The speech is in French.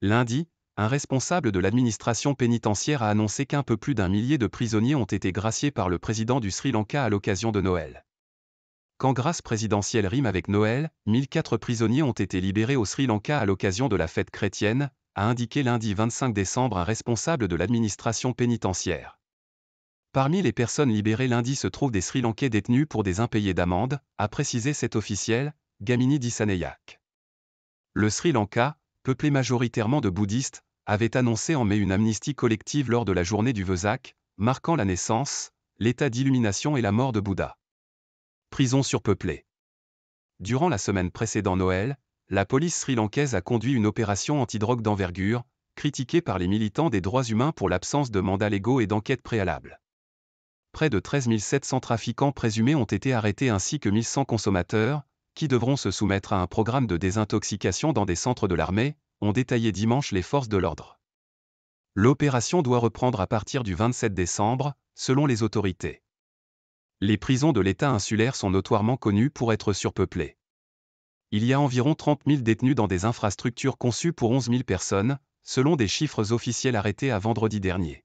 Lundi, un responsable de l'administration pénitentiaire a annoncé qu'un peu plus d'un millier de prisonniers ont été graciés par le président du Sri Lanka à l'occasion de Noël. Quand grâce présidentielle rime avec Noël, 1004 prisonniers ont été libérés au Sri Lanka à l'occasion de la fête chrétienne, a indiqué lundi 25 décembre un responsable de l'administration pénitentiaire. Parmi les personnes libérées lundi se trouvent des Sri Lankais détenus pour des impayés d'amende, a précisé cet officiel, Gamini Dissaneyak. Le Sri Lanka, peuplée majoritairement de bouddhistes, avait annoncé en mai une amnistie collective lors de la journée du Vesak, marquant la naissance, l'état d'illumination et la mort de Bouddha. Prison surpeuplée. Durant la semaine précédant Noël, la police sri-lankaise a conduit une opération antidrogue d'envergure, critiquée par les militants des droits humains pour l'absence de mandats légaux et d'enquêtes préalables. Près de 13 700 trafiquants présumés ont été arrêtés ainsi que 1100 consommateurs, qui devront se soumettre à un programme de désintoxication dans des centres de l'armée, ont détaillé dimanche les forces de l'ordre. L'opération doit reprendre à partir du 27 décembre, selon les autorités. Les prisons de l'État insulaire sont notoirement connues pour être surpeuplées. Il y a environ 30 000 détenus dans des infrastructures conçues pour 11 000 personnes, selon des chiffres officiels arrêtés à vendredi dernier.